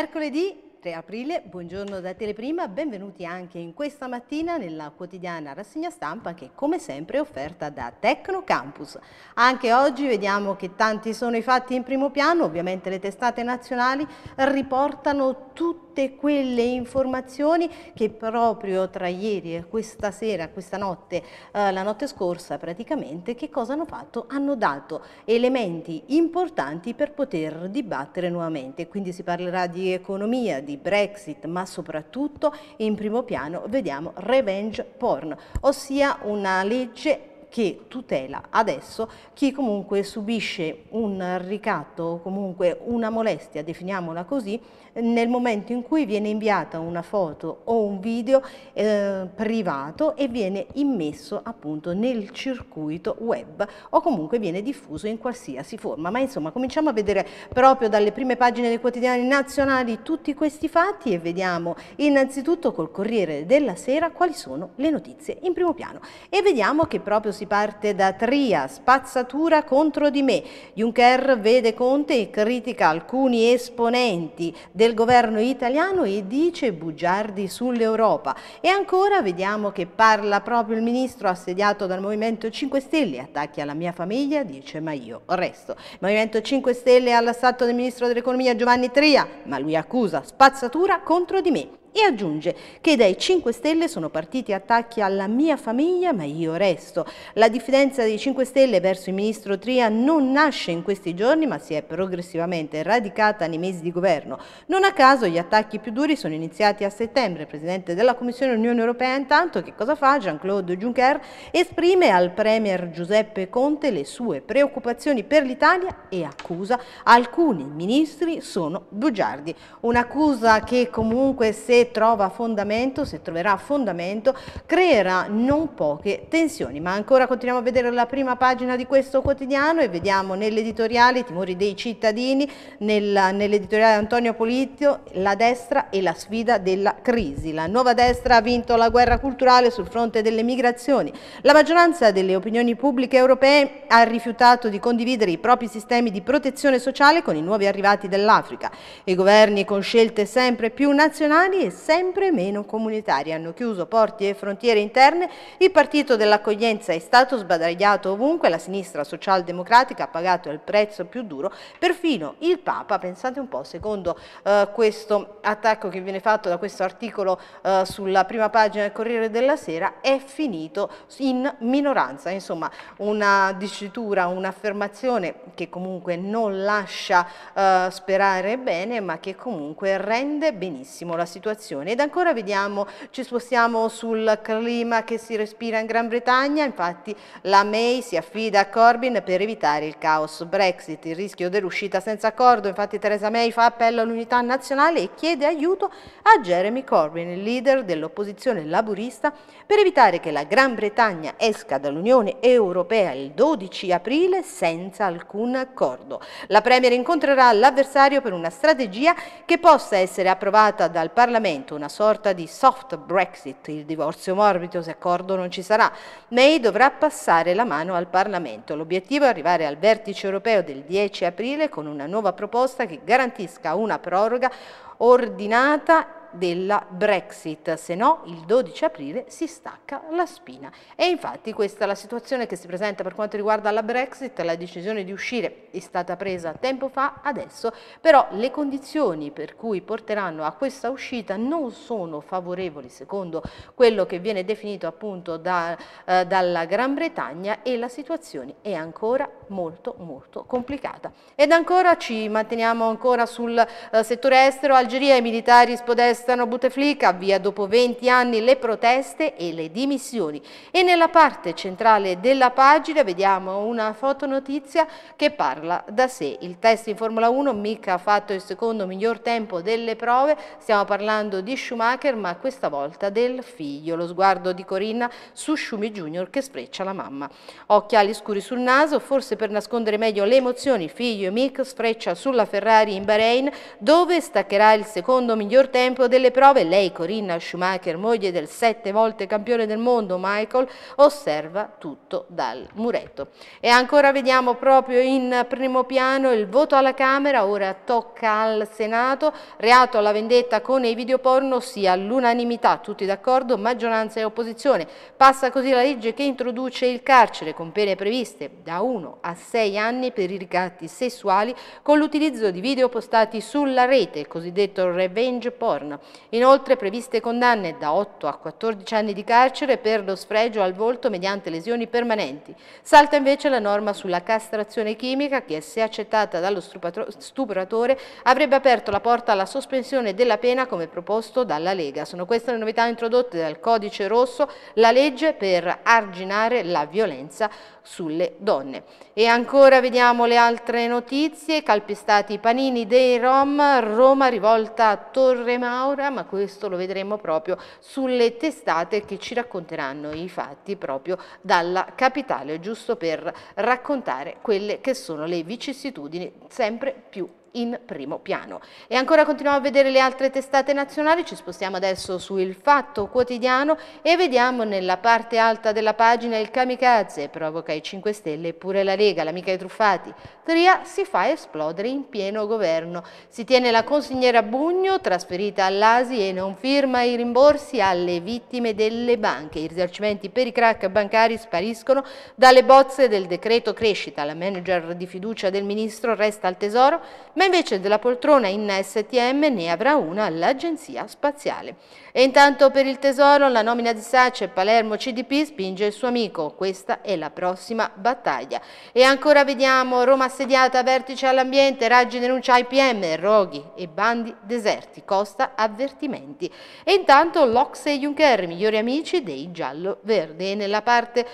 Mercoledì 3 aprile, buongiorno da Teleprima, benvenuti anche in questa mattina nella quotidiana rassegna stampa che come sempre è offerta da Tecno Campus. Anche oggi vediamo che tanti sono i fatti in primo piano, ovviamente le testate nazionali riportano tutto tutte quelle informazioni che proprio tra ieri e questa sera, questa notte, eh, la notte scorsa praticamente, che cosa hanno fatto? Hanno dato elementi importanti per poter dibattere nuovamente. Quindi si parlerà di economia, di Brexit, ma soprattutto in primo piano vediamo revenge porn, ossia una legge che tutela adesso chi comunque subisce un ricatto o comunque una molestia, definiamola così, nel momento in cui viene inviata una foto o un video eh, privato e viene immesso appunto nel circuito web o comunque viene diffuso in qualsiasi forma. Ma insomma cominciamo a vedere proprio dalle prime pagine dei quotidiani nazionali tutti questi fatti e vediamo innanzitutto col Corriere della Sera quali sono le notizie in primo piano e vediamo che proprio si parte da Tria, spazzatura contro di me. Juncker vede Conte e critica alcuni esponenti del governo italiano e dice bugiardi sull'Europa. E ancora vediamo che parla proprio il ministro assediato dal Movimento 5 Stelle, attacchi alla mia famiglia, dice ma io resto. Il Movimento 5 Stelle ha all'assalto del ministro dell'economia Giovanni Tria, ma lui accusa spazzatura contro di me. E aggiunge che dai 5 Stelle sono partiti attacchi alla mia famiglia, ma io resto. La diffidenza dei 5 Stelle verso il ministro Tria non nasce in questi giorni, ma si è progressivamente radicata nei mesi di governo. Non a caso gli attacchi più duri sono iniziati a settembre. Il presidente della Commissione Unione Europea intanto che cosa fa? Jean-Claude Juncker esprime al premier Giuseppe Conte le sue preoccupazioni per l'Italia e accusa alcuni ministri sono bugiardi. Un'accusa che comunque se trova fondamento, se troverà fondamento, creerà non poche tensioni. Ma ancora continuiamo a vedere la prima pagina di questo quotidiano e vediamo nell'editoriale i timori dei cittadini, nell'editoriale Antonio Polizio, la destra e la sfida della crisi. La nuova destra ha vinto la guerra culturale sul fronte delle migrazioni. La maggioranza delle opinioni pubbliche europee ha rifiutato di condividere i propri sistemi di protezione sociale con i nuovi arrivati dell'Africa. I governi con scelte sempre più nazionali sempre meno comunitari. Hanno chiuso porti e frontiere interne, il partito dell'accoglienza è stato sbadagliato ovunque, la sinistra socialdemocratica ha pagato il prezzo più duro, perfino il Papa, pensate un po', secondo eh, questo attacco che viene fatto da questo articolo eh, sulla prima pagina del Corriere della Sera, è finito in minoranza, insomma una dicitura, un'affermazione che comunque non lascia eh, sperare bene ma che comunque rende benissimo la situazione situazione. Ed ancora vediamo, ci spostiamo sul clima che si respira in Gran Bretagna, infatti la May si affida a Corbyn per evitare il caos Brexit, il rischio dell'uscita senza accordo, infatti Theresa May fa appello all'unità nazionale e chiede aiuto a Jeremy Corbyn, il leader dell'opposizione laburista, per evitare che la Gran Bretagna esca dall'Unione Europea il 12 aprile senza alcun accordo. La Premier incontrerà l'avversario per una strategia che possa essere approvata dal Parlamento Parlamento, una sorta di soft Brexit, il divorzio morbido se accordo non ci sarà. May dovrà passare la mano al Parlamento. L'obiettivo è arrivare al vertice europeo del 10 aprile con una nuova proposta che garantisca una proroga ordinata della Brexit, se no il 12 aprile si stacca la spina. E infatti questa è la situazione che si presenta per quanto riguarda la Brexit, la decisione di uscire è stata presa tempo fa, adesso però le condizioni per cui porteranno a questa uscita non sono favorevoli secondo quello che viene definito appunto da, eh, dalla Gran Bretagna e la situazione è ancora molto molto complicata. Ed ancora ci manteniamo ancora sul eh, settore estero, Algeria, i militari spodestano Stefano Buteflika avvia dopo 20 anni le proteste e le dimissioni. E nella parte centrale della pagina vediamo una fotonotizia che parla da sé. Il test in Formula 1 mica ha fatto il secondo miglior tempo delle prove, stiamo parlando di Schumacher ma questa volta del figlio. Lo sguardo di Corinna su Schumi Junior che sfreccia la mamma. Occhiali scuri sul naso, forse per nascondere meglio le emozioni, figlio e Mick sfreccia sulla Ferrari in Bahrain dove staccherà il secondo miglior tempo delle prove, lei, Corinna Schumacher, moglie del sette volte campione del mondo, Michael, osserva tutto dal muretto. E ancora vediamo proprio in primo piano il voto alla Camera, ora tocca al Senato, reato alla vendetta con i video porno, sia all'unanimità, tutti d'accordo, maggioranza e opposizione. Passa così la legge che introduce il carcere con pene previste da 1 a 6 anni per i ricatti sessuali con l'utilizzo di video postati sulla rete, il cosiddetto revenge porn. Inoltre previste condanne da 8 a 14 anni di carcere per lo sfregio al volto mediante lesioni permanenti. Salta invece la norma sulla castrazione chimica che se accettata dallo stupratore avrebbe aperto la porta alla sospensione della pena come proposto dalla Lega. Sono queste le novità introdotte dal codice rosso, la legge per arginare la violenza sulle donne. E ancora vediamo le altre notizie, calpestati i panini dei Rom, Roma rivolta a Torre Torremao, Maura, ma questo lo vedremo proprio sulle testate che ci racconteranno i fatti proprio dalla capitale, giusto per raccontare quelle che sono le vicissitudini sempre più in primo piano. E ancora continuiamo a vedere le altre testate nazionali, ci spostiamo adesso su Il Fatto Quotidiano e vediamo nella parte alta della pagina il kamikaze, provoca i 5 Stelle e pure la Lega, l'amica dei truffati. Tria si fa esplodere in pieno governo. Si tiene la consigliera Bugno, trasferita all'Asi e non firma i rimborsi alle vittime delle banche. I risarcimenti per i crack bancari spariscono dalle bozze del decreto crescita. La manager di fiducia del ministro resta al tesoro, ma invece della poltrona in STM ne avrà una l'Agenzia Spaziale. E intanto per il Tesoro la nomina di Sace Palermo CDP spinge il suo amico, questa è la prossima battaglia. E ancora vediamo Roma assediata, vertice all'ambiente, Raggi denuncia IPM, roghi e bandi deserti, costa avvertimenti. E intanto l'Ox e Juncker, migliori amici dei giallo-verde. E nella parte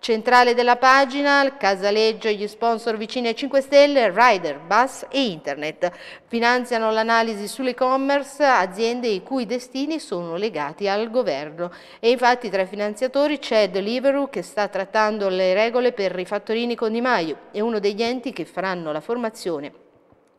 centrale della pagina, il casaleggio, gli sponsor vicini ai 5 Stelle, Rider, Bus e Inter internet. Finanziano l'analisi sull'e-commerce aziende i cui destini sono legati al governo e infatti tra i finanziatori c'è Deliveroo che sta trattando le regole per i fattorini con Di Maio, e uno degli enti che faranno la formazione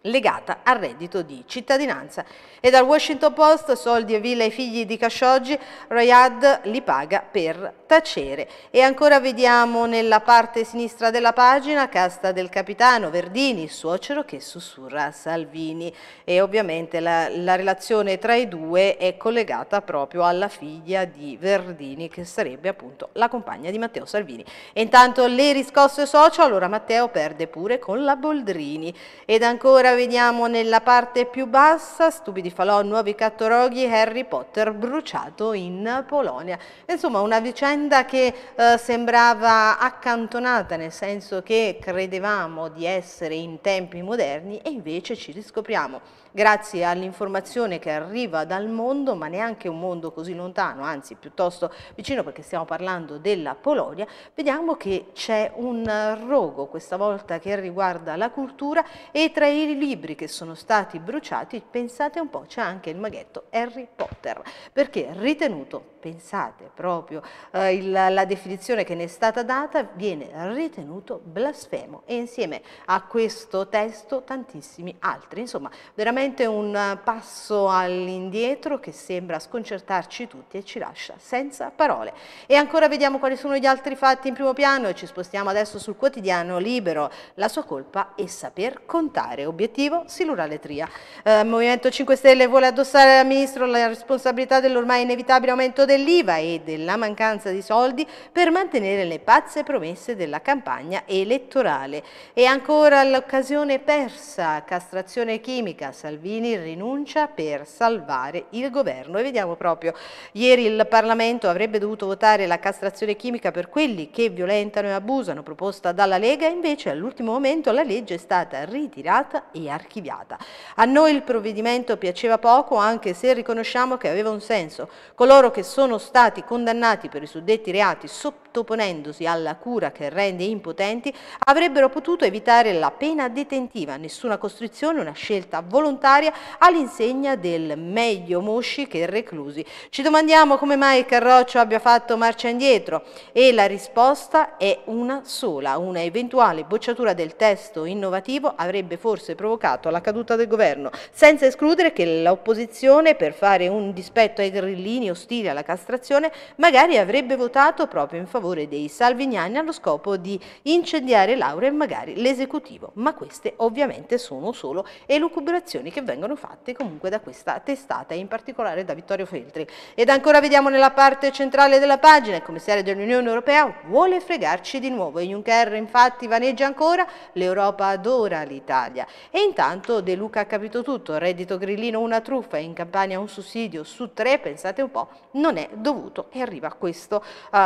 legata al reddito di cittadinanza. E dal Washington Post, soldi e villa ai figli di Khashoggi, Riyadh li paga per tacere. E ancora vediamo nella parte sinistra della pagina, casta del capitano Verdini, suocero che sussurra Salvini. E ovviamente la, la relazione tra i due è collegata proprio alla figlia di Verdini, che sarebbe appunto la compagna di Matteo Salvini. E intanto le riscosse socio, allora Matteo perde pure con la Boldrini. Ed ancora Ora vediamo nella parte più bassa, Stupidi falò, nuovi cattoroghi, Harry Potter bruciato in Polonia. Insomma una vicenda che eh, sembrava accantonata, nel senso che credevamo di essere in tempi moderni e invece ci riscopriamo grazie all'informazione che arriva dal mondo, ma neanche un mondo così lontano, anzi piuttosto vicino perché stiamo parlando della Polonia, vediamo che c'è un rogo questa volta che riguarda la cultura e tra i libri che sono stati bruciati, pensate un po', c'è anche il maghetto Harry Potter, perché ritenuto pensate proprio, eh, il, la definizione che ne è stata data viene ritenuto blasfemo e insieme a questo testo tantissimi altri. Insomma, veramente un passo all'indietro che sembra sconcertarci tutti e ci lascia senza parole. E ancora vediamo quali sono gli altri fatti in primo piano e ci spostiamo adesso sul quotidiano Libero, la sua colpa è saper contare, obiettivo Silurale Tria. Eh, Movimento 5 Stelle vuole addossare al Ministro la responsabilità dell'ormai inevitabile aumento dei dell'IVA e della mancanza di soldi per mantenere le pazze promesse della campagna elettorale. E ancora l'occasione persa, castrazione chimica, Salvini rinuncia per salvare il governo. E vediamo proprio, ieri il Parlamento avrebbe dovuto votare la castrazione chimica per quelli che violentano e abusano, proposta dalla Lega, invece all'ultimo momento la legge è stata ritirata e archiviata. A noi il provvedimento piaceva poco, anche se riconosciamo che aveva un senso. Coloro che sono sono stati condannati per i suddetti reati sottoponendosi alla cura che rende impotenti, avrebbero potuto evitare la pena detentiva, nessuna costrizione, una scelta volontaria all'insegna del meglio Mosci che reclusi. Ci domandiamo come mai Carroccio abbia fatto marcia indietro e la risposta è una sola, una eventuale bocciatura del testo innovativo avrebbe forse provocato la caduta del governo, senza escludere che l'opposizione per fare un dispetto ai grillini ostili alla castrazione, magari avrebbe votato proprio in favore dei salviniani allo scopo di incendiare Laura e magari l'esecutivo. Ma queste ovviamente sono solo elucubrazioni che vengono fatte comunque da questa testata e in particolare da Vittorio Feltri. Ed ancora vediamo nella parte centrale della pagina, il commissario dell'Unione Europea vuole fregarci di nuovo e Juncker infatti vaneggia ancora, l'Europa adora l'Italia. E intanto De Luca ha capito tutto, reddito grillino una truffa, in Campania un sussidio su tre, pensate un po', non è è dovuto e arriva questo uh,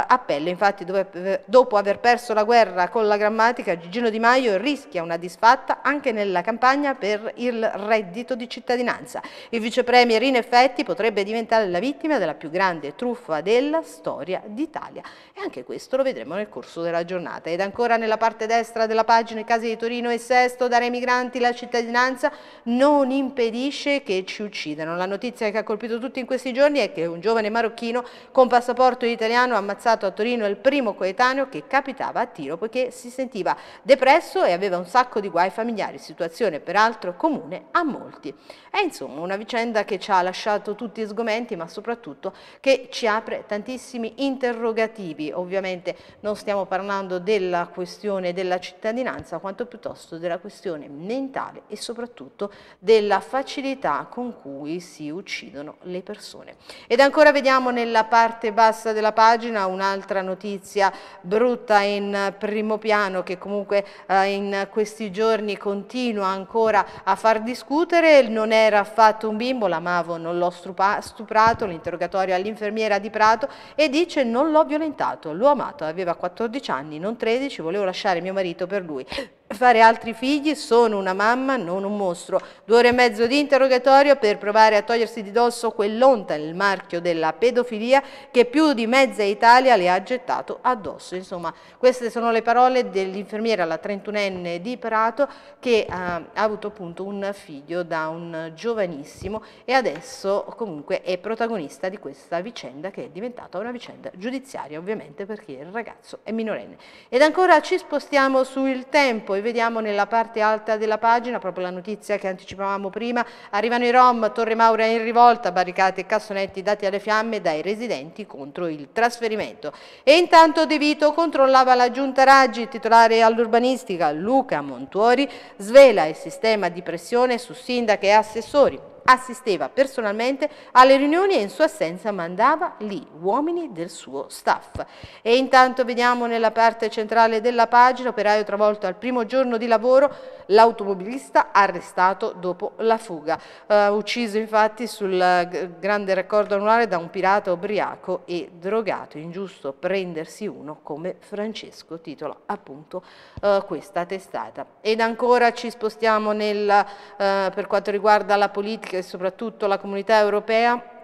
appello. Infatti dove, eh, dopo aver perso la guerra con la grammatica Gigino Di Maio rischia una disfatta anche nella campagna per il reddito di cittadinanza. Il vicepremier in effetti potrebbe diventare la vittima della più grande truffa della storia d'Italia e anche questo lo vedremo nel corso della giornata. Ed ancora nella parte destra della pagina i casi di Torino e Sesto, dare ai migranti la cittadinanza non impedisce che ci uccidano. La notizia che ha colpito tutti in questi giorni è che un giovane marocchino marocchino con passaporto italiano ammazzato a Torino, il primo coetaneo che capitava a tiro poiché si sentiva depresso e aveva un sacco di guai familiari, situazione peraltro comune a molti. È insomma una vicenda che ci ha lasciato tutti sgomenti ma soprattutto che ci apre tantissimi interrogativi. Ovviamente non stiamo parlando della questione della cittadinanza quanto piuttosto della questione mentale e soprattutto della facilità con cui si uccidono le persone. Ed ancora vediamo nella parte bassa della pagina un'altra notizia brutta in primo piano che comunque eh, in questi giorni continua ancora a far discutere, non era affatto un bimbo, la Mavo non l'ho stuprato, l'interrogatorio all'infermiera di Prato e dice non l'ho violentato, l'ho amato, aveva 14 anni, non 13, volevo lasciare mio marito per lui fare altri figli, sono una mamma, non un mostro. Due ore e mezzo di interrogatorio per provare a togliersi di dosso quell'onta, il marchio della pedofilia che più di mezza Italia le ha gettato addosso. Insomma, queste sono le parole dell'infermiera, la 31enne di Prato, che ha, eh, ha avuto appunto un figlio da un giovanissimo e adesso comunque è protagonista di questa vicenda che è diventata una vicenda giudiziaria, ovviamente perché il ragazzo è minorenne. Ed ancora ci spostiamo sul tempo poi vediamo nella parte alta della pagina, proprio la notizia che anticipavamo prima, arrivano i Rom, Torre Maura in rivolta, barricate e cassonetti dati alle fiamme dai residenti contro il trasferimento. E intanto De Vito controllava la giunta Raggi, titolare all'urbanistica Luca Montuori, svela il sistema di pressione su sindache e assessori assisteva personalmente alle riunioni e in sua assenza mandava lì uomini del suo staff. E intanto vediamo nella parte centrale della pagina, operaio travolto al primo giorno di lavoro, l'automobilista arrestato dopo la fuga, eh, ucciso infatti sul eh, grande raccordo anulare da un pirata ubriaco e drogato, ingiusto prendersi uno come Francesco, titola appunto eh, questa testata. Ed ancora ci spostiamo nel, eh, per quanto riguarda la politica e soprattutto la comunità europea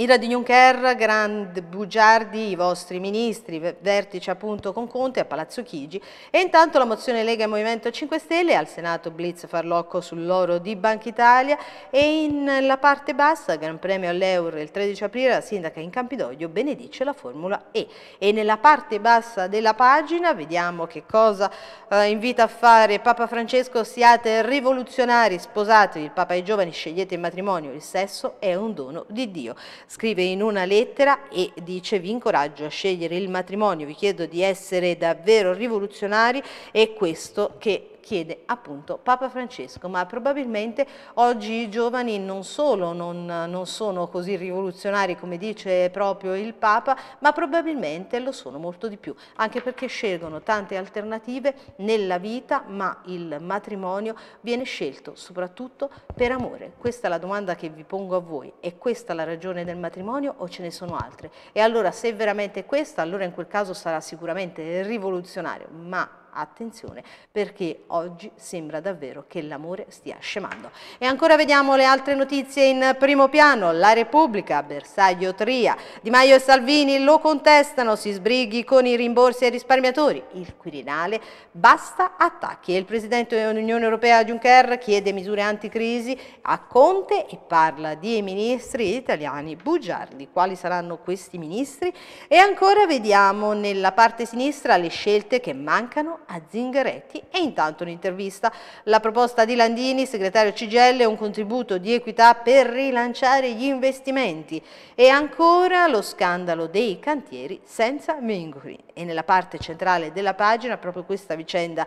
Ira di Juncker, Grand Bugiardi, i vostri ministri, vertice appunto con Conte a Palazzo Chigi e intanto la mozione Lega e Movimento 5 Stelle al Senato Blitz Farlocco sull'oro di Banca Italia e nella parte bassa Gran Premio all'Euro il 13 aprile la sindaca in Campidoglio benedice la Formula E e nella parte bassa della pagina vediamo che cosa eh, invita a fare Papa Francesco siate rivoluzionari, sposatevi, il Papa ai giovani scegliete il matrimonio, il sesso è un dono di Dio scrive in una lettera e dice vi incoraggio a scegliere il matrimonio, vi chiedo di essere davvero rivoluzionari e questo che chiede appunto Papa Francesco, ma probabilmente oggi i giovani non solo non, non sono così rivoluzionari come dice proprio il Papa, ma probabilmente lo sono molto di più, anche perché scelgono tante alternative nella vita, ma il matrimonio viene scelto soprattutto per amore. Questa è la domanda che vi pongo a voi, è questa la ragione del matrimonio o ce ne sono altre? E allora se è veramente questa, allora in quel caso sarà sicuramente rivoluzionario, ma attenzione perché oggi sembra davvero che l'amore stia scemando. E ancora vediamo le altre notizie in primo piano. La Repubblica, bersaglio Tria, Di Maio e Salvini lo contestano, si sbrighi con i rimborsi ai risparmiatori. Il Quirinale, basta attacchi. E il Presidente dell'Unione Europea Juncker chiede misure anticrisi a Conte e parla di ministri italiani bugiardi. Quali saranno questi ministri? E ancora vediamo nella parte sinistra le scelte che mancano a Zingaretti e intanto un'intervista. La proposta di Landini, segretario Cigelle, è un contributo di equità per rilanciare gli investimenti e ancora lo scandalo dei cantieri senza Mingori. E nella parte centrale della pagina proprio questa vicenda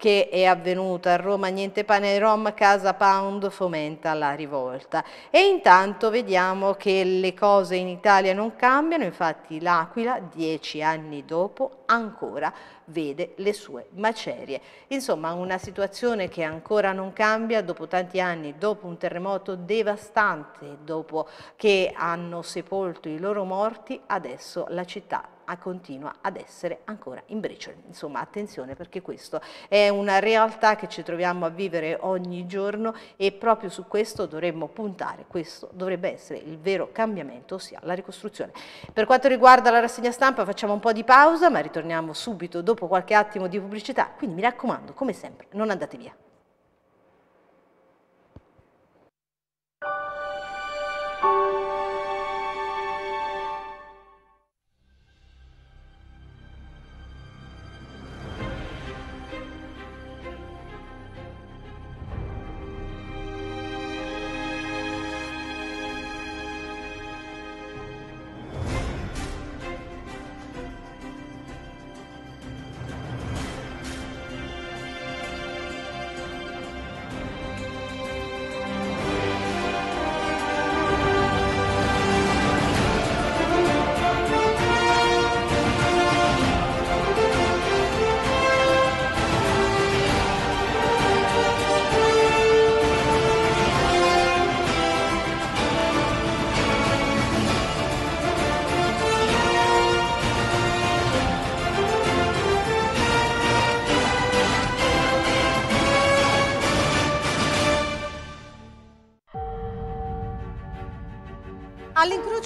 che è avvenuta a Roma Niente Pane Rom, Casa Pound fomenta la rivolta. E intanto vediamo che le cose in Italia non cambiano, infatti l'Aquila dieci anni dopo ancora vede le sue macerie. Insomma una situazione che ancora non cambia dopo tanti anni, dopo un terremoto devastante, dopo che hanno sepolto i loro morti, adesso la città continua ad essere ancora in briciole. Insomma, attenzione perché questa è una realtà che ci troviamo a vivere ogni giorno e proprio su questo dovremmo puntare. Questo dovrebbe essere il vero cambiamento, ossia la ricostruzione. Per quanto riguarda la rassegna stampa facciamo un po' di pausa, ma ritorniamo subito dopo qualche attimo di pubblicità, quindi mi raccomando, come sempre, non andate via.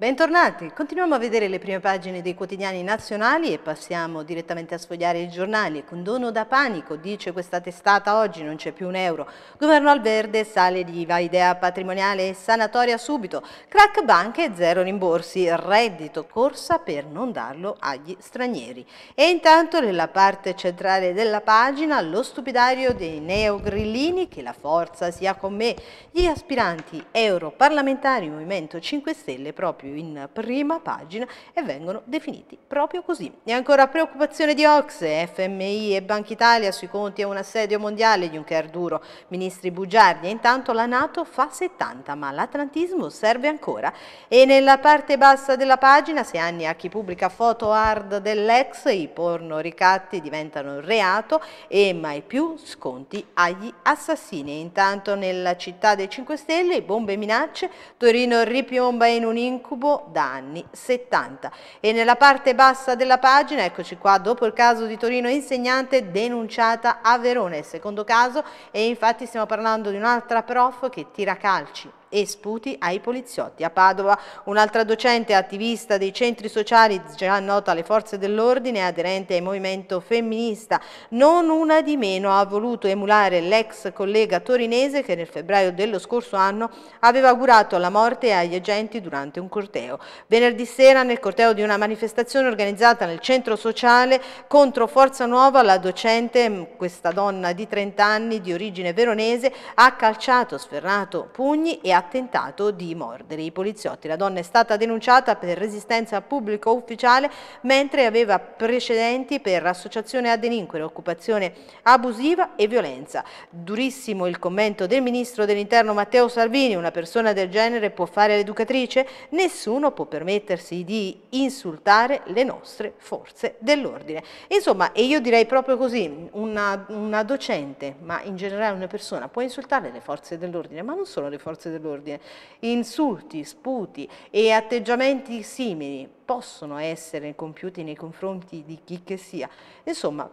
Bentornati, continuiamo a vedere le prime pagine dei quotidiani nazionali e passiamo direttamente a sfogliare i giornali. Condono da panico, dice questa testata oggi, non c'è più un euro. Governo al verde, sale l'IVA, idea patrimoniale e sanatoria subito. Crack banche, zero rimborsi, reddito, corsa per non darlo agli stranieri. E intanto nella parte centrale della pagina lo stupidario dei neogrillini, che la forza sia con me, gli aspiranti europarlamentari Movimento 5 Stelle proprio proprio in prima pagina e vengono definiti proprio così. E ancora preoccupazione di Oxe, FMI e Banca Italia sui conti a un assedio mondiale, di Juncker duro, ministri bugiardi e intanto la Nato fa 70 ma l'atlantismo serve ancora. E nella parte bassa della pagina, se anni a chi pubblica foto hard dell'ex, i porno ricatti diventano reato e mai più sconti agli assassini. E Intanto nella città dei 5 Stelle bombe e minacce, Torino ripiomba in un incubo rubo da anni 70. E nella parte bassa della pagina, eccoci qua, dopo il caso di Torino insegnante denunciata a Verona, il secondo caso, e infatti stiamo parlando di un'altra prof che tira calci e sputi ai poliziotti. A Padova un'altra docente attivista dei centri sociali già nota alle forze dell'ordine aderente ai movimento femminista non una di meno ha voluto emulare l'ex collega torinese che nel febbraio dello scorso anno aveva augurato la morte agli agenti durante un corteo. Venerdì sera nel corteo di una manifestazione organizzata nel centro sociale contro Forza Nuova la docente, questa donna di 30 anni di origine veronese, ha calciato, sferrato pugni e ha ha tentato di mordere i poliziotti. La donna è stata denunciata per resistenza a pubblico ufficiale mentre aveva precedenti per associazione a delinquere, occupazione abusiva e violenza. Durissimo il commento del ministro dell'interno Matteo Salvini, una persona del genere può fare l'educatrice? Nessuno può permettersi di insultare le nostre forze dell'ordine. Insomma, e io direi proprio così, una, una docente, ma in generale una persona, può insultare le forze dell'ordine, ma non solo le forze dell'ordine, dell'ordine, insulti, sputi e atteggiamenti simili possono essere compiuti nei confronti di chi che sia. Insomma,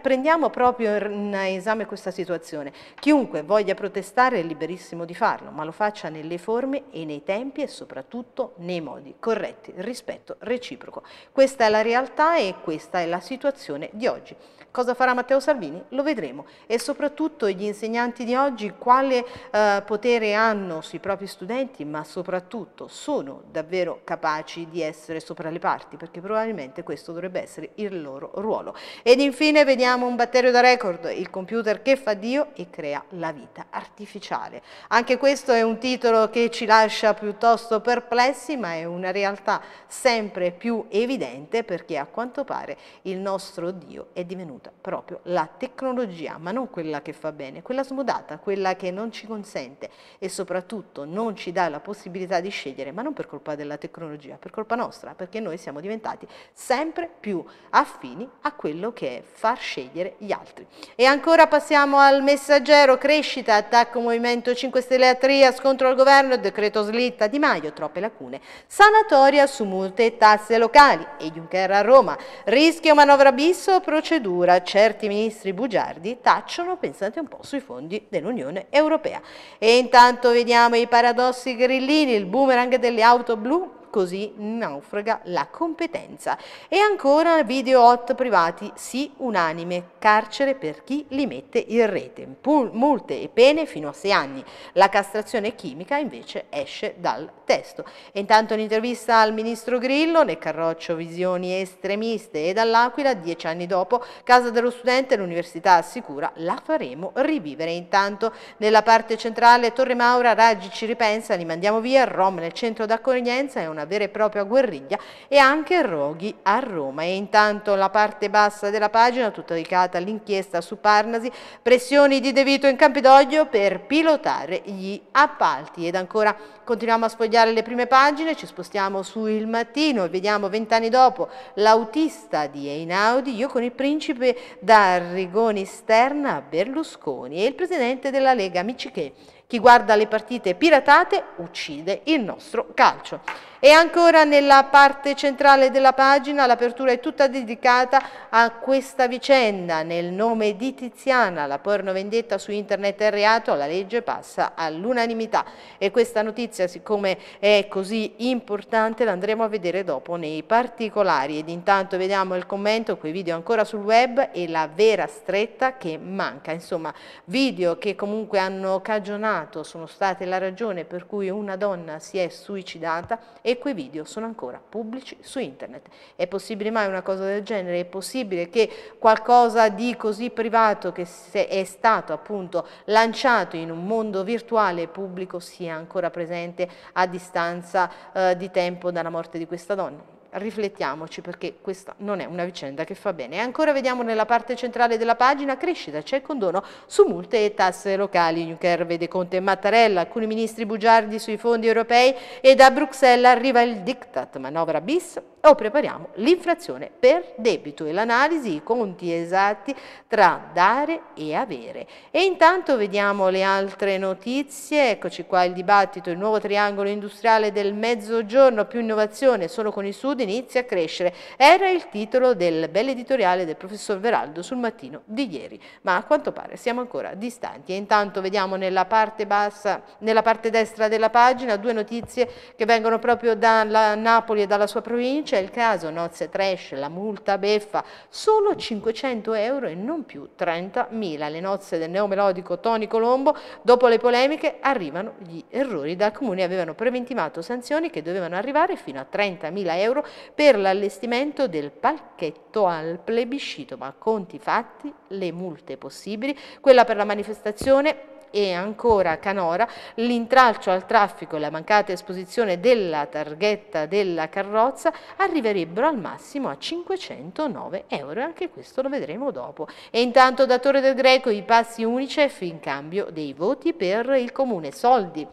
prendiamo proprio in esame questa situazione. Chiunque voglia protestare è liberissimo di farlo, ma lo faccia nelle forme e nei tempi e soprattutto nei modi corretti, rispetto reciproco. Questa è la realtà e questa è la situazione di oggi. Cosa farà Matteo Salvini? Lo vedremo e soprattutto gli insegnanti di oggi quale eh, potere hanno sui propri studenti, ma soprattutto sono davvero capaci di essere essere sopra le parti, perché probabilmente questo dovrebbe essere il loro ruolo. Ed infine vediamo un batterio da record, il computer che fa Dio e crea la vita artificiale. Anche questo è un titolo che ci lascia piuttosto perplessi, ma è una realtà sempre più evidente perché a quanto pare il nostro Dio è divenuta proprio la tecnologia, ma non quella che fa bene, quella smodata, quella che non ci consente e soprattutto non ci dà la possibilità di scegliere, ma non per colpa della tecnologia, per colpa nostra nostra, perché noi siamo diventati sempre più affini a quello che è far scegliere gli altri. E ancora passiamo al messaggero, crescita, attacco Movimento 5 Stelle a Trias contro il governo, decreto slitta Di Maio, troppe lacune, sanatoria su multe e tasse locali e Juncker a Roma, rischio manovra bis o procedura, certi ministri bugiardi tacciono, pensate un po', sui fondi dell'Unione Europea. E intanto vediamo i paradossi grillini, il boomerang delle auto blu, così naufraga la competenza. E ancora video hot privati, sì unanime, carcere per chi li mette in rete, multe e pene fino a 6 anni. La castrazione chimica invece esce dal testo. E intanto un'intervista al ministro Grillo, nel carroccio visioni estremiste e dall'Aquila, dieci anni dopo, Casa dello Studente, l'Università assicura, la faremo rivivere. Intanto nella parte centrale Torre Maura, Raggi ci ripensa, li mandiamo via, Rom nel centro d'accoglienza è una una vera e propria guerriglia e anche roghi a Roma. E intanto la parte bassa della pagina, tutta dedicata all'inchiesta su Parnasi, pressioni di De Vito in Campidoglio per pilotare gli appalti. Ed ancora continuiamo a sfogliare le prime pagine, ci spostiamo su Il Mattino e vediamo vent'anni dopo l'autista di Einaudi, io con il principe da Rigoni Sterna a Berlusconi e il presidente della Lega Micichè. Chi guarda le partite piratate uccide il nostro calcio. E ancora nella parte centrale della pagina l'apertura è tutta dedicata a questa vicenda. Nel nome di Tiziana, la porno vendetta su internet è reato, la legge passa all'unanimità. E questa notizia, siccome è così importante, l'andremo a vedere dopo nei particolari. Ed intanto vediamo il commento, quei video ancora sul web e la vera stretta che manca. Insomma, video che comunque hanno cagionato, sono state la ragione per cui una donna si è suicidata e e quei video sono ancora pubblici su internet. È possibile mai una cosa del genere? È possibile che qualcosa di così privato che è stato appunto lanciato in un mondo virtuale e pubblico sia ancora presente a distanza eh, di tempo dalla morte di questa donna? riflettiamoci perché questa non è una vicenda che fa bene. E ancora vediamo nella parte centrale della pagina crescita, c'è il condono su multe e tasse locali. Juncker vede Conte e Mattarella, alcuni ministri bugiardi sui fondi europei e da Bruxelles arriva il diktat, manovra bis o prepariamo l'inflazione per debito e l'analisi, i conti esatti tra dare e avere. E intanto vediamo le altre notizie, eccoci qua il dibattito, il nuovo triangolo industriale del mezzogiorno, più innovazione, solo con il sud inizia a crescere, era il titolo del bell'editoriale del professor Veraldo sul mattino di ieri, ma a quanto pare siamo ancora distanti e intanto vediamo nella parte bassa, nella parte destra della pagina due notizie che vengono proprio da Napoli e dalla sua provincia, c'è il caso nozze trash, la multa beffa, solo 500 euro e non più 30.000. Le nozze del neomelodico Tony Colombo, dopo le polemiche, arrivano gli errori. Dal comune avevano preventivato sanzioni che dovevano arrivare fino a 30.000 euro per l'allestimento del palchetto al plebiscito, ma conti fatti, le multe possibili, quella per la manifestazione e ancora Canora, l'intralcio al traffico e la mancata esposizione della targhetta della carrozza arriverebbero al massimo a 509 euro e anche questo lo vedremo dopo. E intanto da Torre del Greco i passi UNICEF in cambio dei voti per il comune Soldi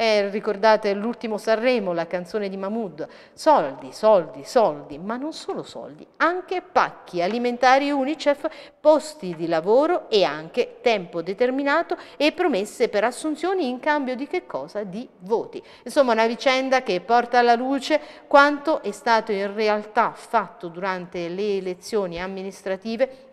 eh, ricordate l'ultimo Sanremo, la canzone di Mahmood, soldi, soldi, soldi, ma non solo soldi, anche pacchi alimentari Unicef, posti di lavoro e anche tempo determinato e promesse per assunzioni in cambio di che cosa? Di voti. Insomma una vicenda che porta alla luce quanto è stato in realtà fatto durante le elezioni amministrative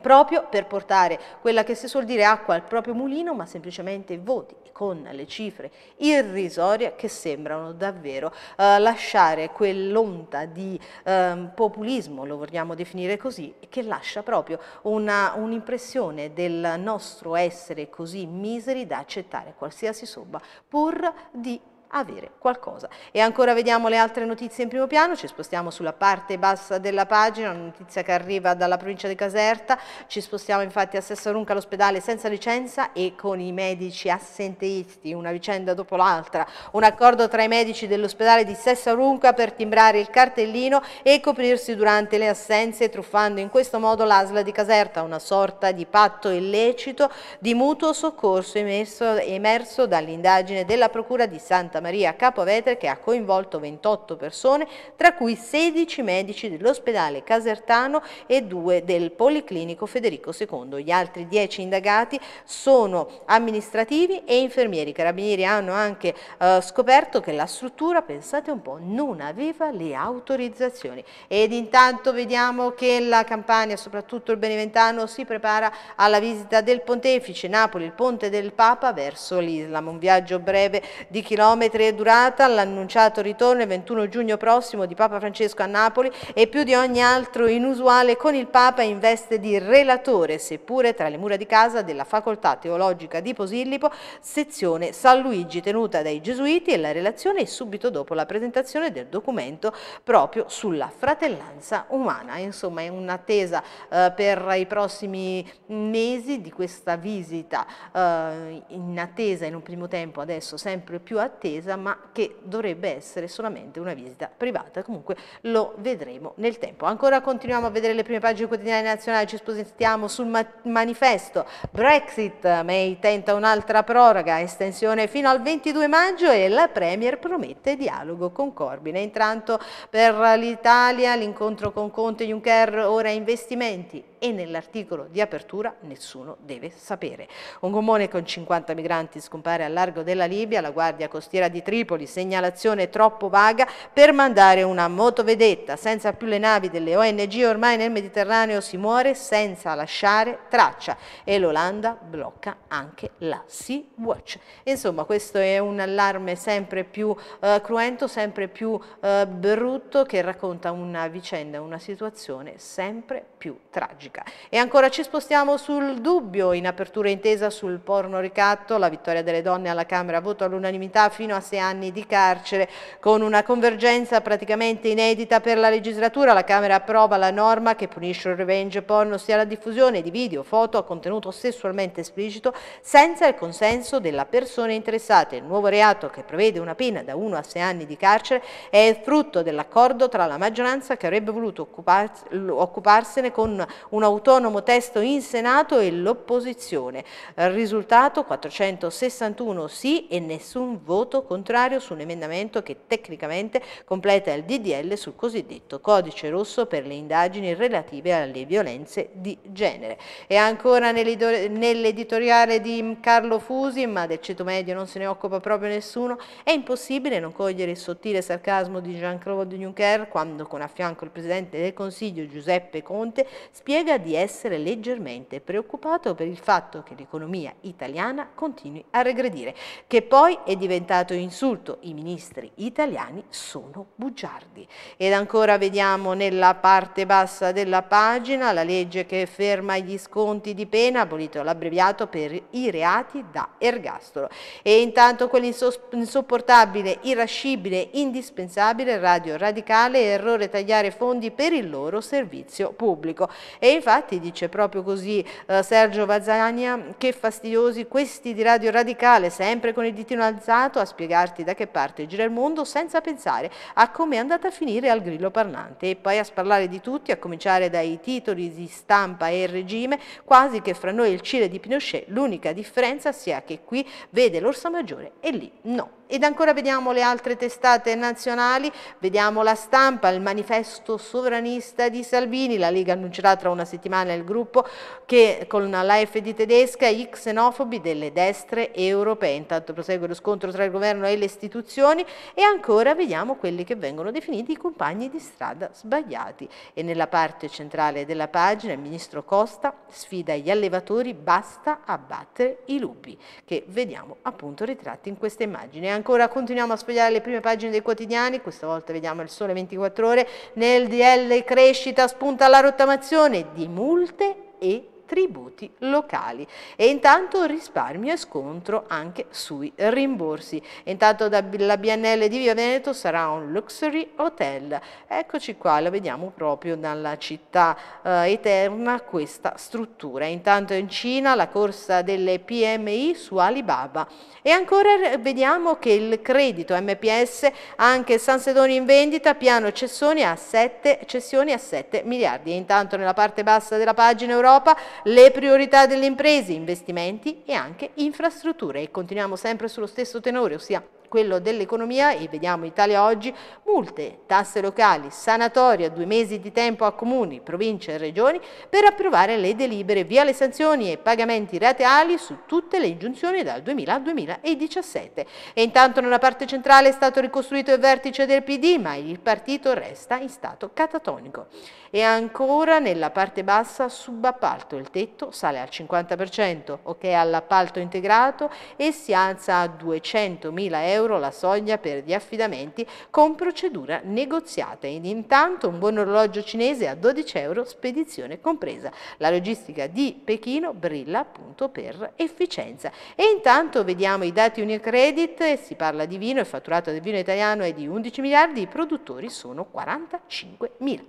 proprio per portare quella che si suol dire acqua al proprio mulino, ma semplicemente voti con le cifre irrisorie che sembrano davvero eh, lasciare quell'onta di eh, populismo, lo vogliamo definire così, che lascia proprio un'impressione del nostro essere così miseri da accettare qualsiasi somma pur di avere qualcosa. E ancora vediamo le altre notizie in primo piano, ci spostiamo sulla parte bassa della pagina, una notizia che arriva dalla provincia di Caserta, ci spostiamo infatti a Sessa Runca all'ospedale senza licenza e con i medici assenteisti, una vicenda dopo l'altra, un accordo tra i medici dell'ospedale di Sessa Runca per timbrare il cartellino e coprirsi durante le assenze, truffando in questo modo l'ASLA di Caserta, una sorta di patto illecito di mutuo soccorso emerso, emerso dall'indagine della Procura di Santa Maria Maria Capovetere che ha coinvolto 28 persone, tra cui 16 medici dell'ospedale Casertano e due del Policlinico Federico II. Gli altri 10 indagati sono amministrativi e infermieri. I carabinieri hanno anche eh, scoperto che la struttura, pensate un po', non aveva le autorizzazioni. Ed intanto vediamo che la Campania, soprattutto il Beneventano, si prepara alla visita del Pontefice, Napoli, il Ponte del Papa verso l'Islam, un viaggio breve di chilometri chilometri è durata l'annunciato ritorno il 21 giugno prossimo di Papa Francesco a Napoli e più di ogni altro inusuale con il Papa in veste di relatore, seppure tra le mura di casa della Facoltà Teologica di Posillipo, sezione San Luigi tenuta dai Gesuiti e la relazione è subito dopo la presentazione del documento proprio sulla fratellanza umana. Insomma è un'attesa eh, per i prossimi mesi di questa visita eh, in attesa in un primo tempo adesso sempre più attesa attesa ma che dovrebbe essere solamente una visita privata, comunque lo vedremo nel tempo. Ancora continuiamo a vedere le prime pagine quotidiane nazionali, ci spostiamo sul ma manifesto Brexit, May tenta un'altra proroga, estensione fino al 22 maggio e la Premier promette dialogo con Corbyn. Intanto per l'Italia l'incontro con Conte Juncker ora investimenti e nell'articolo di apertura nessuno deve sapere. Un gommone con 50 migranti scompare al largo della Libia, la guardia costiera di Tripoli, segnalazione troppo vaga per mandare una motovedetta. Senza più le navi delle ONG ormai nel Mediterraneo si muore senza lasciare traccia e l'Olanda blocca anche la Sea Watch. Insomma questo è un allarme sempre più eh, cruento, sempre più eh, brutto che racconta una vicenda, una situazione sempre più tragica chirurgica. E ancora ci spostiamo sul dubbio, in apertura intesa sul porno ricatto, la vittoria delle donne alla Camera, voto all'unanimità fino a sei anni di carcere, con una convergenza praticamente inedita per la legislatura, la Camera approva la norma che punisce il revenge porno sia la diffusione di video, foto a contenuto sessualmente esplicito senza il consenso della persona interessata. Il nuovo reato che prevede una pena da 1 a 6 anni di carcere è frutto dell'accordo tra la maggioranza che avrebbe voluto occuparsene con un autonomo testo in Senato e l'opposizione. Risultato 461 sì e nessun voto contrario su un emendamento che tecnicamente completa il DDL sul cosiddetto codice rosso per le indagini relative alle violenze di genere. E ancora nell'editoriale di Carlo Fusi, ma del ceto medio non se ne occupa proprio nessuno, è impossibile non cogliere il sottile sarcasmo di Jean-Claude Juncker quando con a fianco il Presidente del Consiglio Giuseppe Conte spiega spiega di essere leggermente preoccupato per il fatto che l'economia italiana continui a regredire, che poi è diventato insulto, i ministri italiani sono bugiardi. Ed ancora vediamo nella parte bassa della pagina la legge che ferma gli sconti di pena, abolito l'abbreviato per i reati da ergastolo. E intanto quell'insopportabile, irascibile, indispensabile radio radicale, errore tagliare fondi per il loro servizio pubblico. E infatti dice proprio così eh, Sergio Vazzania, che fastidiosi questi di Radio Radicale, sempre con il ditino alzato a spiegarti da che parte gira il mondo senza pensare a come è andata a finire al grillo parlante e poi a sparlare di tutti, a cominciare dai titoli di stampa e regime, quasi che fra noi e il Cile di Pinochet l'unica differenza sia che qui vede l'orsa maggiore e lì no. Ed ancora vediamo le altre testate nazionali, vediamo la stampa, il manifesto sovranista di Salvini, la Lega annuncerà tra una settimana il gruppo che con la FD tedesca i xenofobi delle destre europee, intanto prosegue lo scontro tra il governo e le istituzioni e ancora vediamo quelli che vengono definiti i compagni di strada sbagliati e nella parte centrale della pagina il ministro Costa sfida gli allevatori basta abbattere i lupi che vediamo appunto ritratti in questa immagine ancora continuiamo a sfogliare le prime pagine dei quotidiani, questa volta vediamo il sole 24 ore, nel DL crescita spunta la rottamazione di multe e tributi locali e intanto risparmio e scontro anche sui rimborsi. Intanto la BNL di Via Veneto sarà un luxury hotel. Eccoci qua, la vediamo proprio dalla città eh, eterna questa struttura. Intanto in Cina la corsa delle PMI su Alibaba e ancora vediamo che il credito MPS anche San Sedoni in vendita, piano cessioni a 7, cessioni a 7 miliardi. Intanto nella parte bassa della pagina Europa le priorità delle imprese, investimenti e anche infrastrutture. E continuiamo sempre sullo stesso tenore, ossia quello dell'economia e vediamo Italia oggi, multe, tasse locali, sanatoria, due mesi di tempo a comuni, province e regioni per approvare le delibere via le sanzioni e pagamenti rateali su tutte le ingiunzioni dal 2000 al 2017. E intanto nella parte centrale è stato ricostruito il vertice del PD, ma il partito resta in stato catatonico. E ancora nella parte bassa subappalto, il tetto sale al 50%, ok all'appalto integrato e si alza a 200.000 euro euro la soglia per gli affidamenti con procedura negoziata ed intanto un buon orologio cinese a 12 euro spedizione compresa. La logistica di Pechino brilla appunto per efficienza. E intanto vediamo i dati Unicredit, si parla di vino, il fatturato del vino italiano è di 11 miliardi, i produttori sono 45 mila.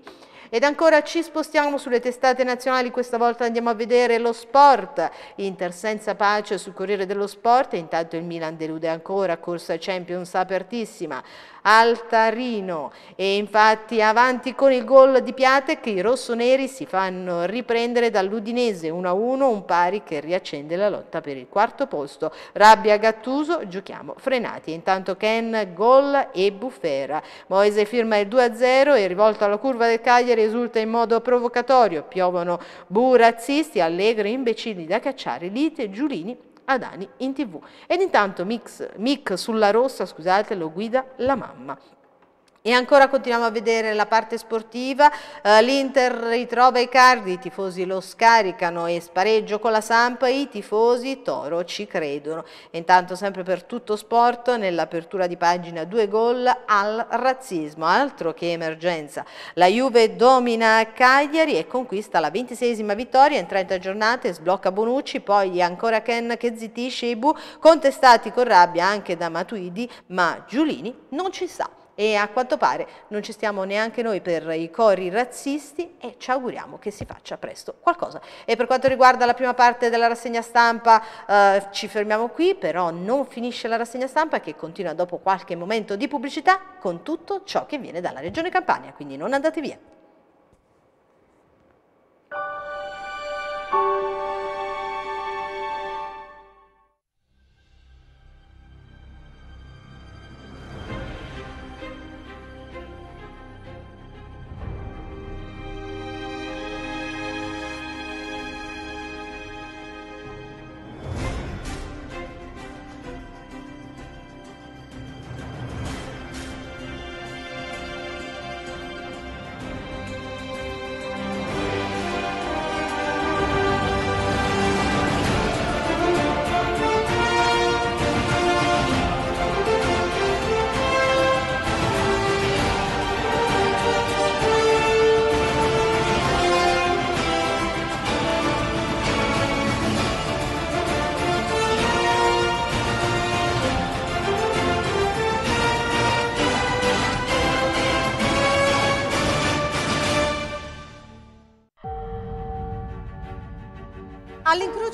Ed ancora ci spostiamo sulle testate nazionali, questa volta andiamo a vedere lo sport. Inter senza pace sul Corriere dello Sport, intanto il Milan delude ancora, corsa Champions apertissima. Altarino e infatti avanti con il gol di Piatek i rossoneri si fanno riprendere dall'Udinese 1-1 un pari che riaccende la lotta per il quarto posto Rabbia Gattuso giochiamo frenati intanto Ken gol e bufera. Moise firma il 2-0 e rivolto alla curva del Cagliari risulta in modo provocatorio piovono burazzisti Allegri imbecilli da cacciare Lite Giulini ad Ani in tv. Ed intanto Mick sulla rossa, scusate, lo guida la mamma. E ancora continuiamo a vedere la parte sportiva, uh, l'Inter ritrova i Icardi, i tifosi lo scaricano e spareggio con la Sampa, i tifosi Toro ci credono. E intanto sempre per tutto sport, nell'apertura di pagina due gol al razzismo, altro che emergenza. La Juve domina Cagliari e conquista la ventisesima vittoria in 30 giornate, sblocca Bonucci, poi ancora Ken che zittisce i Bu, contestati con rabbia anche da Matuidi, ma Giulini non ci sa e a quanto pare non ci stiamo neanche noi per i cori razzisti e ci auguriamo che si faccia presto qualcosa. E per quanto riguarda la prima parte della rassegna stampa eh, ci fermiamo qui, però non finisce la rassegna stampa che continua dopo qualche momento di pubblicità con tutto ciò che viene dalla Regione Campania, quindi non andate via.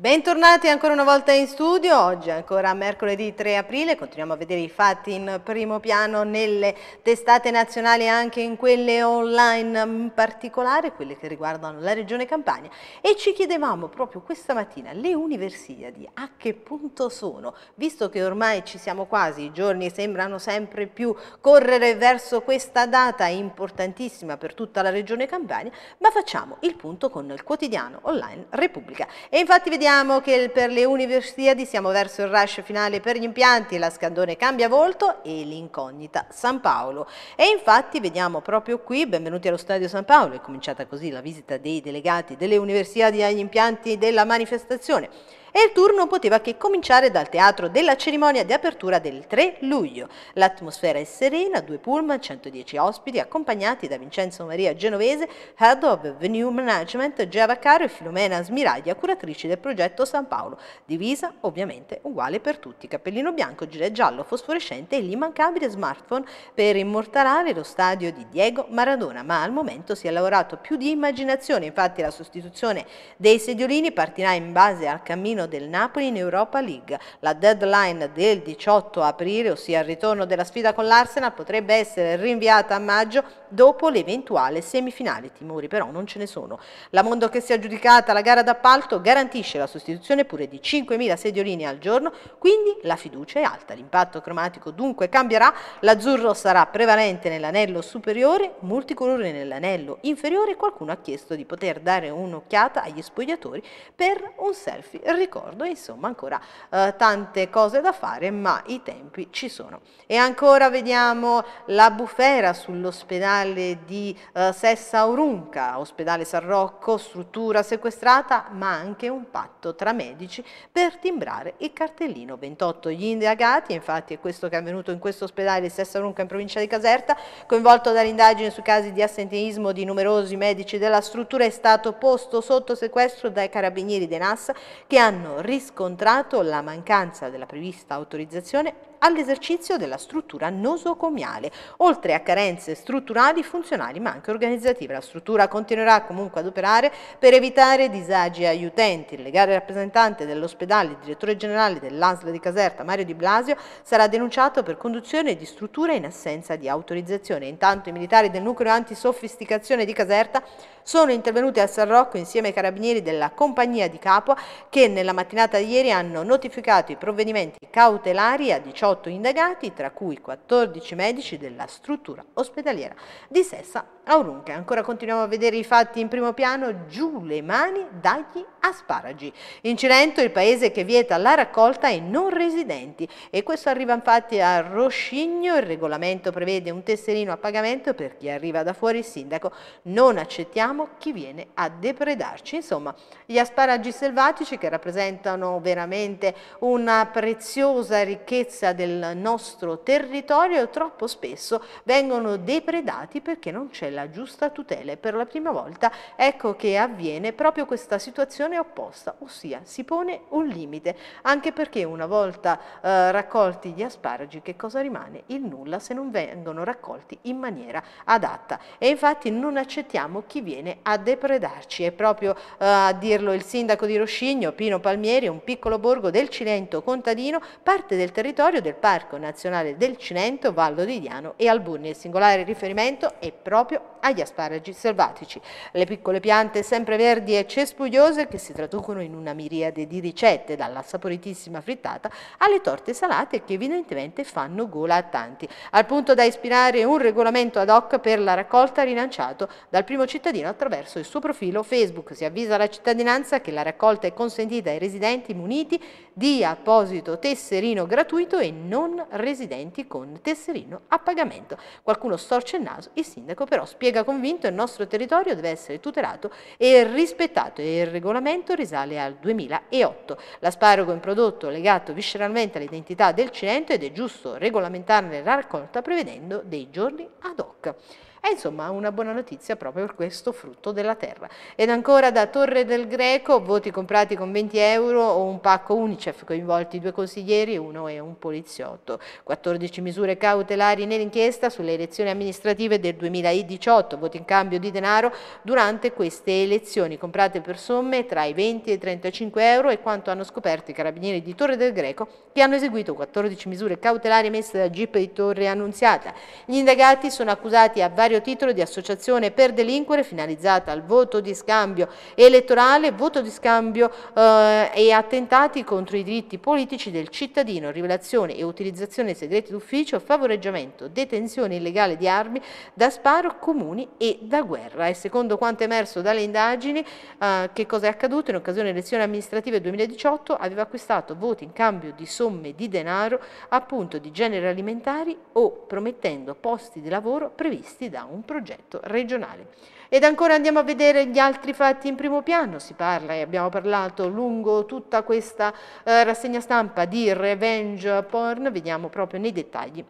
Bentornati ancora una volta in studio, oggi è ancora mercoledì 3 aprile, continuiamo a vedere i fatti in primo piano nelle testate nazionali e anche in quelle online, in particolare quelle che riguardano la regione Campania e ci chiedevamo proprio questa mattina le universiadi a che punto sono, visto che ormai ci siamo quasi, i giorni sembrano sempre più correre verso questa data importantissima per tutta la regione Campania, ma facciamo il punto con il quotidiano online Repubblica e infatti vediamo Vediamo che per le Universiadi siamo verso il rush finale per gli impianti, la Scandone cambia volto e l'incognita San Paolo. E infatti vediamo proprio qui, benvenuti allo Stadio San Paolo, è cominciata così la visita dei delegati delle Universiadi agli impianti della manifestazione e il tour non poteva che cominciare dal teatro della cerimonia di apertura del 3 luglio. L'atmosfera è serena, due pullman, 110 ospiti accompagnati da Vincenzo Maria Genovese, Head of Venue Management, Gea Vaccaro e Filomena Smiraglia, curatrici del progetto San Paolo, divisa ovviamente uguale per tutti, cappellino bianco, gilet giallo, fosforescente e l'immancabile smartphone per immortalare lo stadio di Diego Maradona, ma al momento si è lavorato più di immaginazione, infatti la sostituzione dei sediolini partirà in base al cammino cammino del Napoli in Europa League. La deadline del 18 aprile, ossia il ritorno della sfida con l'Arsenal, potrebbe essere rinviata a maggio dopo l'eventuale semifinale. Timori però non ce ne sono. La Mondo che si è aggiudicata la gara d'appalto garantisce la sostituzione pure di 5.000 sedioline al giorno, quindi la fiducia è alta. L'impatto cromatico dunque cambierà, l'azzurro sarà prevalente nell'anello superiore, multicolore nell'anello inferiore qualcuno ha chiesto di poter dare un'occhiata agli spogliatori per un selfie ricordo, insomma ancora eh, tante cose da fare ma i tempi ci sono. E ancora vediamo la bufera sull'ospedale all'ospedale di eh, Sessa Aurunca, ospedale San Rocco, struttura sequestrata, ma anche un patto tra medici per timbrare il cartellino 28. Gli indagati, infatti è questo che è avvenuto in questo ospedale di Sessa Aurunca in provincia di Caserta, coinvolto dall'indagine su casi di assenteismo di numerosi medici della struttura, è stato posto sotto sequestro dai carabinieri de Nassa che hanno riscontrato la mancanza della prevista autorizzazione all'esercizio della struttura nosocomiale, oltre a carenze strutturali, funzionali ma anche organizzative. La struttura continuerà comunque ad operare per evitare disagi agli utenti. Il legale rappresentante dell'ospedale, il direttore generale dell'ASL di Caserta, Mario Di Blasio, sarà denunciato per conduzione di struttura in assenza di autorizzazione. Intanto i militari del nucleo antisofisticazione di Caserta sono intervenuti a San Rocco insieme ai carabinieri della compagnia di Capua che nella mattinata di ieri hanno notificato i provvedimenti cautelari a 18 18 indagati, tra cui 14 medici della struttura ospedaliera di Sessa Aurunca. Ancora continuiamo a vedere i fatti in primo piano, giù le mani dagli asparagi. In Cilento il paese che vieta la raccolta ai non residenti e questo arriva infatti a Roscigno, il regolamento prevede un tesserino a pagamento per chi arriva da fuori il sindaco, non accettiamo chi viene a depredarci. Insomma, gli asparagi selvatici che rappresentano veramente una preziosa ricchezza del nostro territorio troppo spesso vengono depredati perché non c'è la giusta tutela e per la prima volta ecco che avviene proprio questa situazione opposta, ossia si pone un limite, anche perché una volta eh, raccolti gli asparagi che cosa rimane? Il nulla se non vengono raccolti in maniera adatta e infatti non accettiamo chi viene a depredarci, è proprio eh, a dirlo il sindaco di Roscigno, Pino Palmieri, un piccolo borgo del Cilento contadino, parte del territorio del del Parco Nazionale del Cinento, Vallo di Diano e Albuni. Il singolare riferimento è proprio agli asparagi selvatici. Le piccole piante sempreverdi e cespugliose che si traducono in una miriade di ricette, dalla saporitissima frittata alle torte salate che evidentemente fanno gola a tanti, al punto da ispirare un regolamento ad hoc per la raccolta rilanciato dal primo cittadino attraverso il suo profilo Facebook. Si avvisa la cittadinanza che la raccolta è consentita ai residenti muniti di apposito tesserino gratuito e non residenti con tesserino a pagamento. Qualcuno storce il naso, il sindaco però spiega convinto il nostro territorio deve essere tutelato e rispettato e il regolamento risale al 2008. L'asparago è un prodotto legato visceralmente all'identità del Cilento ed è giusto regolamentarne la raccolta prevedendo dei giorni ad hoc. È insomma una buona notizia proprio per questo frutto della terra. Ed ancora da Torre del Greco, voti comprati con 20 euro o un pacco Unicef, coinvolti due consiglieri, uno e un poliziotto. 14 misure cautelari nell'inchiesta sulle elezioni amministrative del 2018, voti in cambio di denaro durante queste elezioni, comprate per somme tra i 20 e i 35 euro e quanto hanno scoperto i carabinieri di Torre del Greco che hanno eseguito 14 misure cautelari emesse da GIP di Torre Annunziata. Gli indagati sono accusati a vari necessario titolo di associazione per delinquere finalizzata al voto di scambio elettorale, voto di scambio eh, e attentati contro i diritti politici del cittadino, rivelazione e utilizzazione segreti d'ufficio, favoreggiamento, detenzione illegale di armi da sparo comuni e da guerra. E secondo quanto emerso dalle indagini, eh, che cosa è accaduto in occasione delle elezioni amministrative 2018, aveva acquistato voti in cambio di somme di denaro appunto di generi alimentari o promettendo posti di lavoro previsti da da un progetto regionale. Ed ancora andiamo a vedere gli altri fatti in primo piano, si parla e abbiamo parlato lungo tutta questa eh, rassegna stampa di revenge porn, vediamo proprio nei dettagli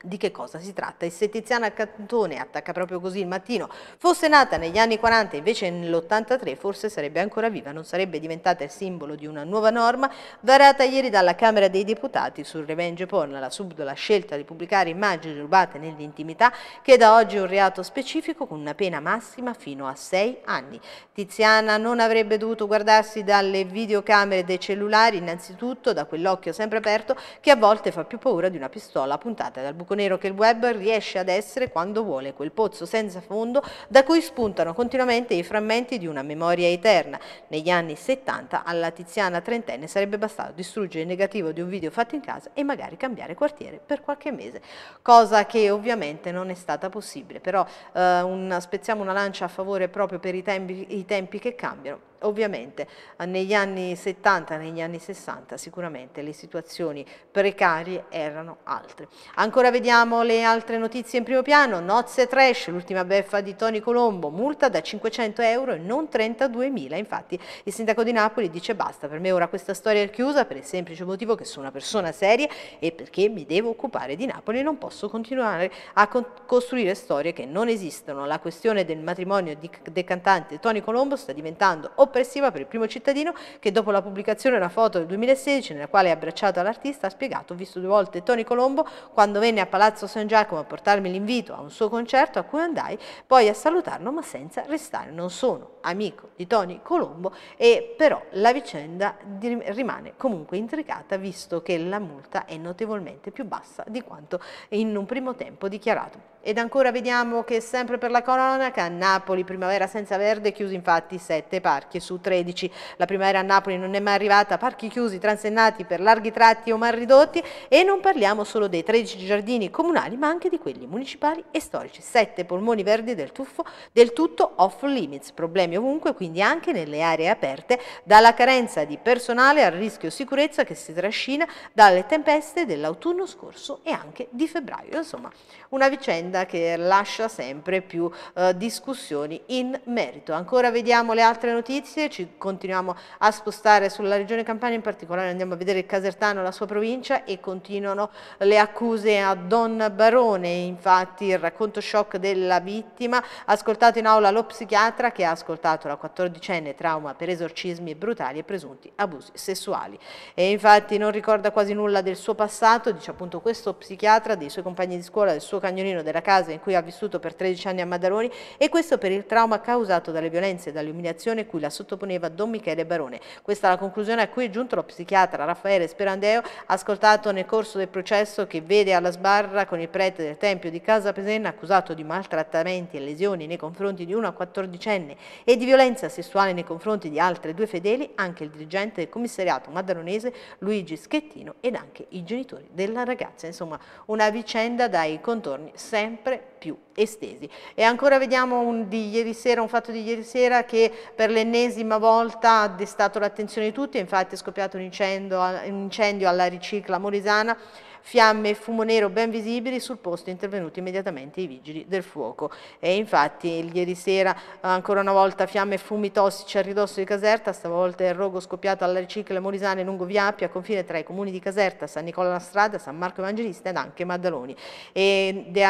di che cosa si tratta? E se Tiziana Cantone attacca proprio così il mattino fosse nata negli anni 40 invece nell'83 forse sarebbe ancora viva, non sarebbe diventata il simbolo di una nuova norma varata ieri dalla Camera dei Deputati sul revenge porn, la subdola scelta di pubblicare immagini rubate nell'intimità che da oggi è un reato specifico con una pena massima fino a 6 anni. Tiziana non avrebbe dovuto guardarsi dalle videocamere dei cellulari innanzitutto da quell'occhio sempre aperto che a volte fa più paura di una pistola puntata dal buco bianco nero che il web riesce ad essere quando vuole, quel pozzo senza fondo da cui spuntano continuamente i frammenti di una memoria eterna. Negli anni 70 alla Tiziana trentenne sarebbe bastato distruggere il negativo di un video fatto in casa e magari cambiare quartiere per qualche mese, cosa che ovviamente non è stata possibile, però eh, un, spezziamo una lancia a favore proprio per i tempi, i tempi che cambiano Ovviamente eh, negli anni 70, negli anni 60 sicuramente le situazioni precarie erano altre. Ancora vediamo le altre notizie in primo piano, nozze trash, l'ultima beffa di Tony Colombo, multa da 500 euro e non 32.000, infatti il sindaco di Napoli dice basta, per me ora questa storia è chiusa per il semplice motivo che sono una persona seria e perché mi devo occupare di Napoli e non posso continuare a con costruire storie che non esistono. La questione del matrimonio di decantante Tony Colombo sta diventando opportuna oppressiva per il primo cittadino che dopo la pubblicazione di una foto del 2016 nella quale è abbracciato l'artista ha spiegato ho visto due volte Tony Colombo quando venne a Palazzo San Giacomo a portarmi l'invito a un suo concerto a cui andai poi a salutarlo ma senza restare. Non sono amico di Tony Colombo e però la vicenda rimane comunque intricata visto che la multa è notevolmente più bassa di quanto in un primo tempo dichiarato. Ed ancora vediamo che sempre per la cronaca, Napoli primavera senza verde, chiusi infatti 7 parchi su 13. La primavera a Napoli non è mai arrivata, parchi chiusi, transennati per larghi tratti o mal ridotti e non parliamo solo dei 13 giardini comunali ma anche di quelli municipali e storici. 7 polmoni verdi del, tuffo, del tutto off limits, problemi ovunque quindi anche nelle aree aperte, dalla carenza di personale al rischio sicurezza che si trascina dalle tempeste dell'autunno scorso e anche di febbraio. Insomma, una vicenda vicenda che lascia sempre più eh, discussioni in merito. Ancora vediamo le altre notizie, ci continuiamo a spostare sulla regione Campania, in particolare andiamo a vedere il Casertano, la sua provincia e continuano le accuse a Don Barone, infatti il racconto shock della vittima, ascoltato in aula lo psichiatra che ha ascoltato la 14enne trauma per esorcismi brutali e presunti abusi sessuali. E infatti non ricorda quasi nulla del suo passato, dice appunto questo psichiatra, dei suoi compagni di scuola, del suo cagnolino, del da casa in cui ha vissuto per 13 anni a Madaroni e questo per il trauma causato dalle violenze e dall'umiliazione cui la sottoponeva Don Michele Barone. Questa è la conclusione a cui è giunto lo psichiatra Raffaele Sperandeo, ascoltato nel corso del processo che vede alla sbarra con il prete del Tempio di Casa Pesenna accusato di maltrattamenti e lesioni nei confronti di una quattordicenne e di violenza sessuale nei confronti di altre due fedeli, anche il dirigente del commissariato madanonese Luigi Schettino ed anche i genitori della ragazza. Insomma, una vicenda dai contorni sempre sempre più estesi. E ancora vediamo un, di ieri sera, un fatto di ieri sera che per l'ennesima volta ha destato l'attenzione di tutti, infatti è scoppiato un incendio, un incendio alla ricicla morisana fiamme e fumo nero ben visibili sul posto intervenuti immediatamente i vigili del fuoco. E infatti ieri sera ancora una volta fiamme e fumi tossici a ridosso di Caserta, stavolta il rogo scoppiato alla ricicla Morisane lungo Via Appia, confine tra i comuni di Caserta, San Nicola la Strada, San Marco Evangelista ed anche Maddaloni. Ed è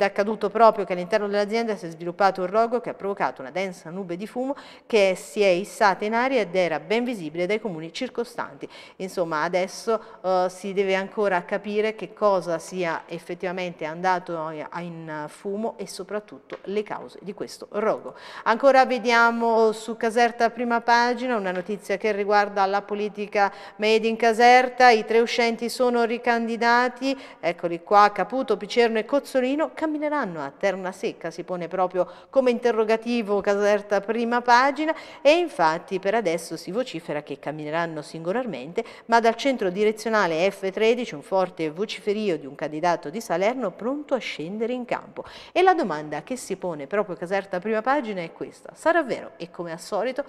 accaduto proprio che all'interno dell'azienda si è sviluppato un rogo che ha provocato una densa nube di fumo che si è issata in aria ed era ben visibile dai comuni circostanti. Insomma adesso eh, si deve ancora capire capire che cosa sia effettivamente andato in fumo e soprattutto le cause di questo rogo. Ancora vediamo su Caserta prima pagina una notizia che riguarda la politica made in Caserta, i tre uscenti sono ricandidati, eccoli qua Caputo, Picerno e Cozzolino cammineranno a terna secca, si pone proprio come interrogativo Caserta prima pagina e infatti per adesso si vocifera che cammineranno singolarmente ma dal centro direzionale F13 un forte e vociferio di un candidato di Salerno pronto a scendere in campo. E la domanda che si pone proprio Caserta a prima pagina è questa, sarà vero? E come al solito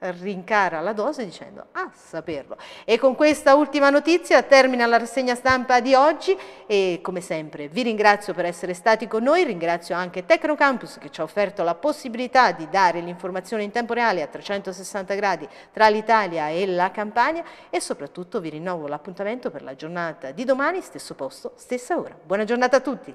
rincara la dose dicendo a ah, saperlo. E con questa ultima notizia termina la rassegna stampa di oggi e come sempre vi ringrazio per essere stati con noi, ringrazio anche Tecnocampus che ci ha offerto la possibilità di dare l'informazione in tempo reale a 360 gradi tra l'Italia e la Campania e soprattutto vi rinnovo l'appuntamento per la giornata di domani, stesso posto, stessa ora. Buona giornata a tutti!